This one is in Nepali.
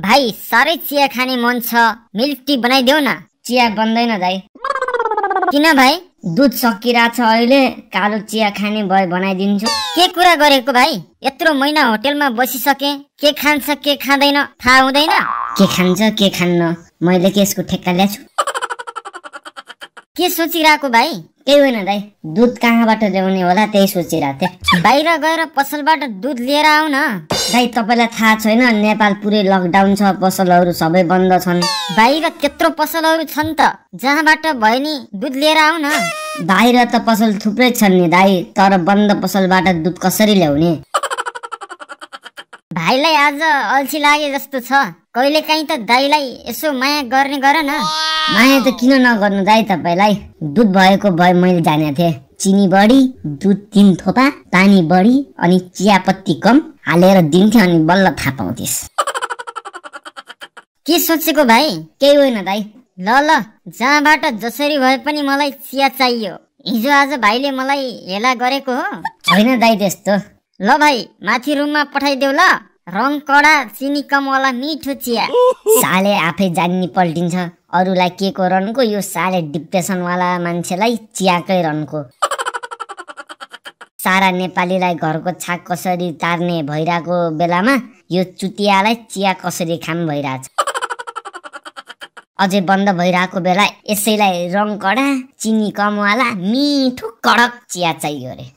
भाइ साह्रै चिया खाने मन छ मिल्क टी बनाइदेऊ न चिया बन्दैन दाइ किन भाइ दुध छ अहिले कालो चिया खाने भयो बनाइदिन्छु के कुरा गरेको भाइ यत्रो महिना होटेलमा बसिसके के खान्छ के खाँदैन थाहा हुँदैन के खान्छ के खान्न मैले के यसको ठेक्का ल्याएको छु के सोचिरहेको भाइ केही होइन दाइ दुध कहाँबाट ल्याउने होला त्यही सोचिरहेको थिएँ बाहिर गएर पसलबाट दुध लिएर आऊ न दाइ तपाईँलाई थाहा छैन नेपाल पुरै लकडाउन छ पसलहरू सबै बन्द छन् बाहिर त्यत्रो पसलहरू छन् त जहाँबाट भयो नि दुध लिएर आऊ न बाहिर त पसल थुप्रै छन् नि दाई तर बन्द पसलबाट दुध कसरी ल्याउने भाइलाई आज अल्छी लागे जस्तो छ कहिले कहिलेकाहीँ त दाईलाई यसो माया गर्ने गर न माया त किन नगर्नु दाइ तपाईँलाई दुध भएको भए मैले जानेको थिएँ चिनी बढी दुध तिन थोपा पानी बढी अनि चियापत्ती कम हालेर दिन्थ्यो अनि बल्ल थाहा पाउँथेस् के सोचेको भाइ केही होइन दाइ ल ल जहाँबाट जसरी भए पनि मलाई चिया चाहियो हिजो आज भाइले मलाई हेला गरेको हो होइन दाई त्यस्तो ल भाइ माथि रुममा पठाइदेऊ ल रङ कडा चिनी कमवाला मिठो चिया साले आफै जान्ने पल्टिन्छ अरूलाई के को रनको यो साले डिप्रेसनवाला मान्छेलाई चियाकै रनको सारा नेपालीलाई घरको छाक कसरी तार्ने भइरहेको बेलामा यो चुतियालाई चिया कसरी खाम भइरहेछ अझै बन्द भइरहेको बेला यसैलाई रङ कडा चिनी कमवाला मिठो कडक चिया चाहियो अरे